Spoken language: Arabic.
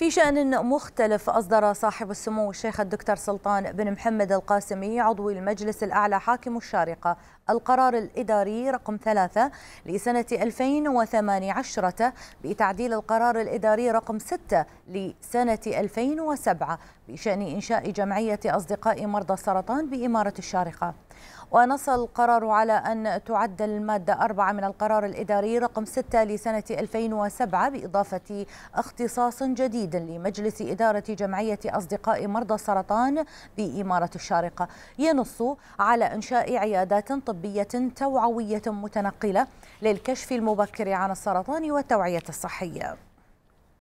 في شأن مختلف أصدر صاحب السمو الشيخ الدكتور سلطان بن محمد القاسمي عضو المجلس الأعلى حاكم الشارقة القرار الإداري رقم ثلاثة لسنة 2018 بتعديل القرار الإداري رقم ستة لسنة 2007 بشأن إنشاء جمعية أصدقاء مرضى السرطان بإمارة الشارقة ونص القرار على أن تعدل المادة 4 من القرار الإداري رقم 6 لسنة 2007 بإضافة اختصاص جديد لمجلس إدارة جمعية أصدقاء مرضى السرطان بإمارة الشارقة ينص على إنشاء عيادات طبية توعوية متنقلة للكشف المبكر عن السرطان والتوعية الصحية